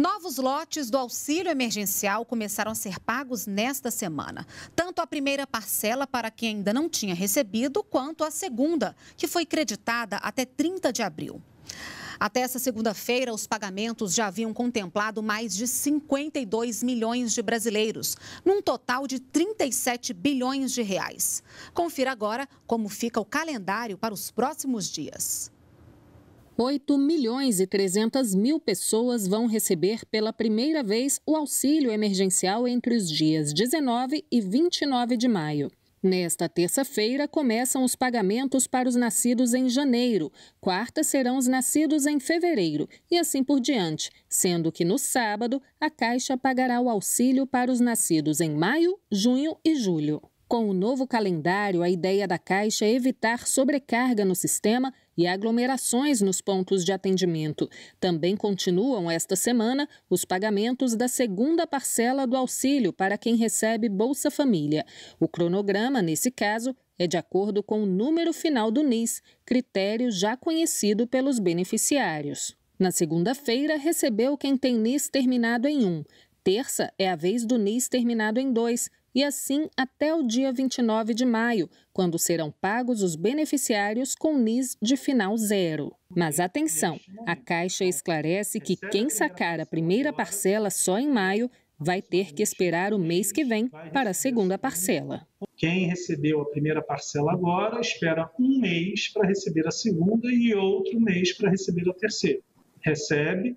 Novos lotes do auxílio emergencial começaram a ser pagos nesta semana. Tanto a primeira parcela para quem ainda não tinha recebido, quanto a segunda, que foi creditada até 30 de abril. Até essa segunda-feira, os pagamentos já haviam contemplado mais de 52 milhões de brasileiros, num total de 37 bilhões de reais. Confira agora como fica o calendário para os próximos dias. 8 milhões e 300 mil pessoas vão receber pela primeira vez o auxílio emergencial entre os dias 19 e 29 de maio. Nesta terça-feira começam os pagamentos para os nascidos em janeiro, quarta serão os nascidos em fevereiro e assim por diante, sendo que no sábado a Caixa pagará o auxílio para os nascidos em maio, junho e julho. Com o novo calendário, a ideia da Caixa é evitar sobrecarga no sistema e aglomerações nos pontos de atendimento. Também continuam esta semana os pagamentos da segunda parcela do auxílio para quem recebe Bolsa Família. O cronograma, nesse caso, é de acordo com o número final do NIS, critério já conhecido pelos beneficiários. Na segunda-feira, recebeu quem tem NIS terminado em 1. Terça é a vez do NIS terminado em 2 e assim até o dia 29 de maio, quando serão pagos os beneficiários com NIS de final zero. Mas atenção, a Caixa esclarece que quem sacar a primeira parcela só em maio vai ter que esperar o mês que vem para a segunda parcela. Quem recebeu a primeira parcela agora espera um mês para receber a segunda e outro mês para receber a terceira. Recebe,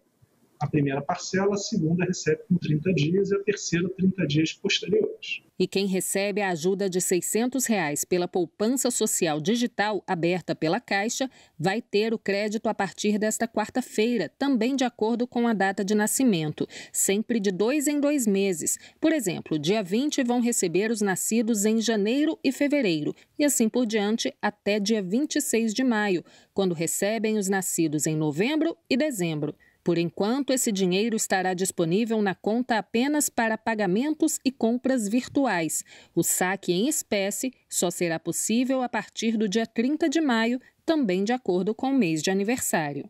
a primeira parcela, a segunda recebe com 30 dias e a terceira 30 dias posteriores. E quem recebe a ajuda de R$ 600 reais pela poupança social digital aberta pela Caixa vai ter o crédito a partir desta quarta-feira, também de acordo com a data de nascimento, sempre de dois em dois meses. Por exemplo, dia 20 vão receber os nascidos em janeiro e fevereiro, e assim por diante até dia 26 de maio, quando recebem os nascidos em novembro e dezembro. Por enquanto, esse dinheiro estará disponível na conta apenas para pagamentos e compras virtuais. O saque em espécie só será possível a partir do dia 30 de maio, também de acordo com o mês de aniversário.